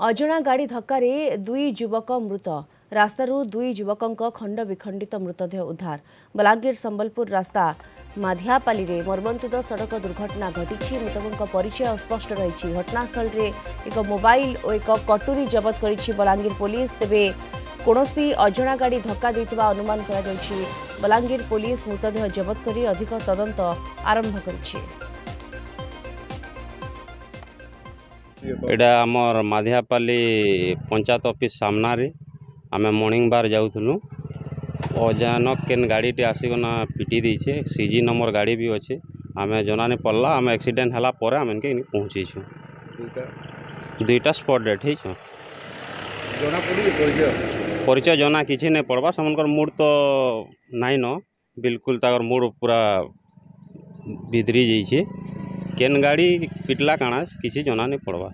अजणा गाड़ी धक्कारे दुई युवक मृत रास्त दुई युवक खंड विखंडित मृतदेह उद्धार बलांगीर संबलपुर रास्ता माध्यापाली में मर्मंतुद सड़क दुर्घटना घटी मृतकों परिचय स्पष्ट रही घटनास्थल एक मोबाइल और एक कटुरी जबत कर बलांगीर पुलिस तेज कौन अजणा गाड़ी धक्का देखा अनुमान बलांगीर पुलिस मृतदेह जबत कर अधिक तदंत आरंभ कर এটা আমার মাধিয়াপাল্লি পঞ্চায়েত অফিস সামনারে আমি মর্নিং বার যাওলু অজানক কেন গাড়িটি আসিকনা পিটি দিয়েছে সিজি নম্বর গাড়ি বি অছে আমি জনানি পড়লা আমি অ্যাক্সিডেন্ট হলা পরে আমি এনকে পৌঁছেছি দুইটা স্পট ডেট হয়েছ পরিচয় জনা কিছু নেই পড়বা সেমান মুড তো নাই ন বিলকুল তাকর মুড পুরা বিদ্রি যাইছে କେନ୍ ଗାଡ଼ି ପିଟଲା କାଣା କିଛି ଜଣା ନାଇଁ ପଡ଼ବା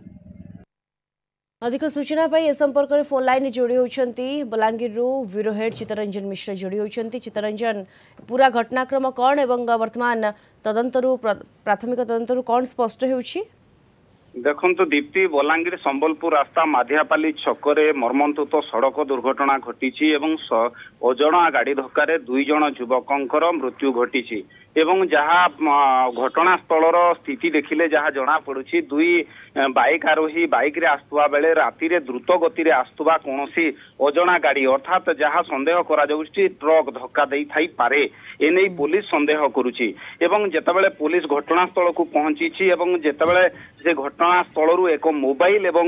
ଅଧିକ ସୂଚନା ପାଇଁ ଏ ସମ୍ପର୍କରେ ଫୋନ୍ ଲାଇନ୍ ଯୋଡ଼ି ହେଉଛନ୍ତି ବଲାଙ୍ଗୀରରୁ ବ୍ୟୁରୋ ହେଡ୍ ଚିତ୍ତରଞ୍ଜନ ମିଶ୍ର ଯୋଡ଼ି ହେଉଛନ୍ତି ଚିତ୍ତରଞ୍ଜନ ପୁରା ଘଟଣାକ୍ରମ କ'ଣ ଏବଂ ବର୍ତ୍ତମାନ ତଦନ୍ତରୁ ପ୍ରାଥମିକ ତଦନ୍ତରୁ କ'ଣ ସ୍ପଷ୍ଟ ହେଉଛି ଦେଖନ୍ତୁ ଦୀପ୍ତି ବଲାଙ୍ଗୀର ସମ୍ବଲପୁର ରାସ୍ତା ମାଧିଆପାଲି ଛକରେ ମର୍ମନ୍ତୁତ ସଡ଼କ ଦୁର୍ଘଟଣା ଘଟିଛି ଏବଂ ଅଜଣା ଗାଡ଼ି ଧକ୍କାରେ ଦୁଇ ଜଣ ଯୁବକଙ୍କର ମୃତ୍ୟୁ ଘଟିଛି ଏବଂ ଯାହା ଘଟଣାସ୍ଥଳର ସ୍ଥିତି ଦେଖିଲେ ଯାହା ଜଣାପଡ଼ୁଛି ଦୁଇ ବାଇକ୍ ଆରୋହୀ ବାଇକ୍ରେ ଆସୁଥିବା ବେଳେ ରାତିରେ ଦ୍ରୁତ ଗତିରେ ଆସୁଥିବା କୌଣସି ଅଜଣା ଗାଡ଼ି ଅର୍ଥାତ୍ ଯାହା ସନ୍ଦେହ କରାଯାଉଛି ଟ୍ରକ୍ ଧକ୍କା ଦେଇଥାଇପାରେ ଏନେଇ ପୋଲିସ ସନ୍ଦେହ କରୁଛି ଏବଂ ଯେତେବେଳେ ପୋଲିସ ଘଟଣାସ୍ଥଳକୁ ପହଞ୍ଚିଛି ଏବଂ ଯେତେବେଳେ ସେ ଘଟଣା ଘଟଣାସ୍ଥଳରୁ ଏକ ମୋବାଇଲ ଏବଂ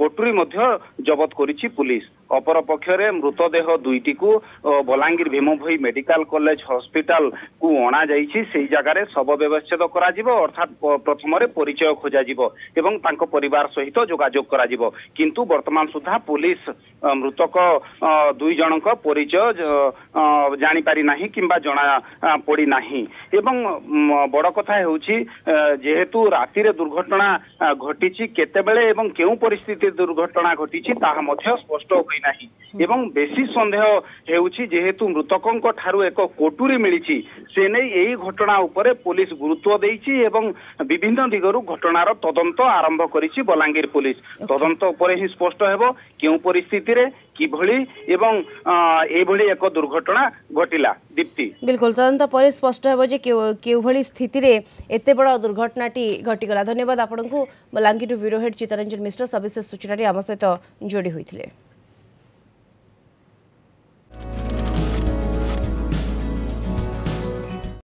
କୋଟୁରୀ ମଧ୍ୟ ଜବତ କରିଛି ପୋଲିସ ଅପରପକ୍ଷରେ ମୃତଦେହ ଦୁଇଟିକୁ Balangir Bhima Bhoi medical college hospital କୁ ଅଣାଯାଇଛି ସେଇ ଜାଗାରେ ଶବ ବ୍ୟବଚ୍ଛେଦ କରାଯିବ ଅର୍ଥାତ ପ୍ରଥମରେ ପରିଚୟ ଖୋଜାଯିବ ଏବଂ ତାଙ୍କ ପରିବାର ସହିତ ଯୋଗାଯୋଗ କରାଯିବ କିନ୍ତୁ ବର୍ତ୍ତମାନ ସୁଦ୍ଧା ପୋଲିସ ମୃତକ ଦୁଇ ଜଣଙ୍କ ପରିଚୟ ଜାଣିପାରି ନାହିଁ କିମ୍ବା ଜଣା ପଡି ନାହିଁ ଏବଂ ବଡ କଥା ହେଉଛି ଯେହେତୁ ରାତିରେ ଦୁର୍ଘଟଣା ଘଟିଛି କେତେବେଳେ ଏବଂ କେଉଁ ପରିସ୍ଥିତିରେ ଦୁର୍ଘଟଣା ଘଟିଛି ତାହା ମଧ୍ୟ ସ୍ପଷ୍ଟ ହୋଇ ନାହିଁ ଏବଂ ବେଶୀ ସନ୍ଦେହ ହେଉଛି ଯେହେତୁ ମୃତକଙ୍କ ଠାରୁ ଏକ କୋଟୁରୀ ମିଳିଛି ସେ ନେଇ ଏହି ଘଟଣା ଉପରେ ପୋଲିସ ଗୁରୁତ୍ୱ ଦେଇଛି ଏବଂ ବିଭିନ୍ନ ଦିଗରୁ ଘଟଣାର ତଦନ୍ତ ଆରମ୍ଭ କରିଛି ବଲାଙ୍ଗୀର ପୋଲିସ ତଦନ୍ତ ଉପରେ ହିଁ ସ୍ପଷ୍ଟ ହେବ କେଉଁ ପରିସ୍ଥିତିରେ কিভাবে এবং এইভাবে এক দুর্ঘটনা ঘটিলা দীপ্তি বিলকুল তদন্ত পরে স্পষ্ট হব যে কেউভাবে স্থিতিরে এত বড় দুর্ঘটনাটি ঘটিগলা ধন্যবাদ আপনার বলাঙ্গীর ব্যুরো হেড চিত্তরঞ্জন মিশ্র সবিশেষ সূচনাটি আমার সহ যোড়ি হয়েছিলেন